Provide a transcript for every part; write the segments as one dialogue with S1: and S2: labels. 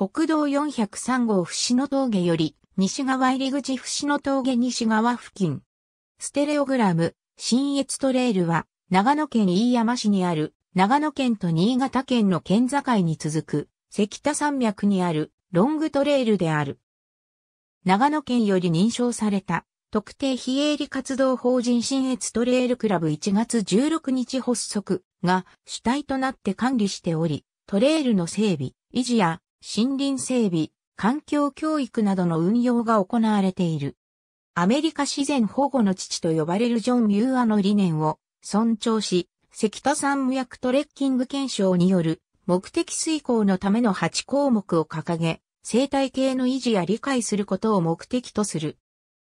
S1: 国道403号伏野峠より、西側入り口伏野峠西側付近。ステレオグラム、新越トレイルは、長野県飯山市にある、長野県と新潟県の県境に続く、関田山脈にある、ロングトレイルである。長野県より認証された、特定非営利活動法人新越トレイルクラブ1月16日発足が主体となって管理しており、トレイルの整備、維持や森林整備、環境教育などの運用が行われている。アメリカ自然保護の父と呼ばれるジョン・ミューアの理念を尊重し、石田山無薬トレッキング検証による目的遂行のための8項目を掲げ、生態系の維持や理解することを目的とする。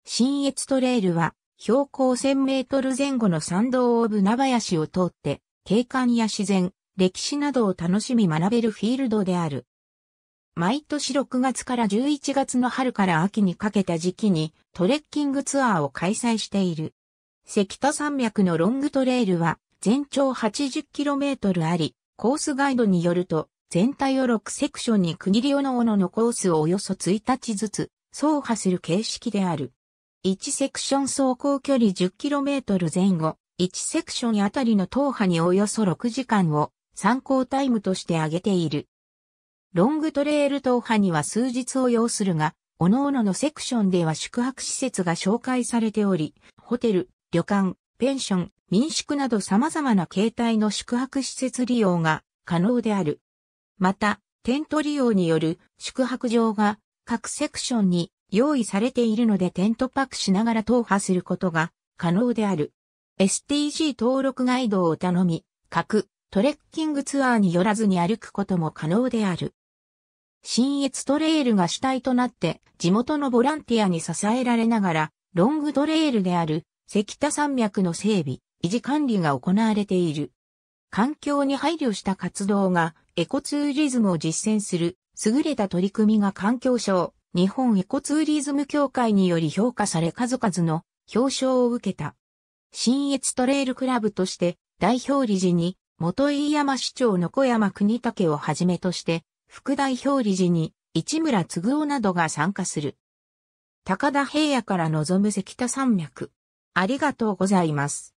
S1: 新越トレイルは標高1000メートル前後の山道をブ名林を通って景観や自然、歴史などを楽しみ学べるフィールドである。毎年6月から11月の春から秋にかけた時期にトレッキングツアーを開催している。関田山脈のロングトレイルは全長 80km あり、コースガイドによると全体を6セクションに区切りおのおののコースをおよそ1日ずつ走破する形式である。1セクション走行距離 10km 前後、1セクションあたりの踏破におよそ6時間を参考タイムとして挙げている。ロングトレール党派には数日を要するが、各々のセクションでは宿泊施設が紹介されており、ホテル、旅館、ペンション、民宿など様々な形態の宿泊施設利用が可能である。また、テント利用による宿泊場が各セクションに用意されているのでテント泊しながら踏破することが可能である。STG 登録ガイドを頼み、各トレッキングツアーによらずに歩くことも可能である。新越トレイルが主体となって地元のボランティアに支えられながら、ロングトレイルである石田山脈の整備、維持管理が行われている。環境に配慮した活動がエコツーリズムを実践する優れた取り組みが環境省、日本エコツーリズム協会により評価され数々の表彰を受けた。新越トレイルクラブとして代表理事に元飯山市長の小山国武をはじめとして副代表理事に市村嗣夫などが参加する。高田平野から望む関田山脈。ありがとうございます。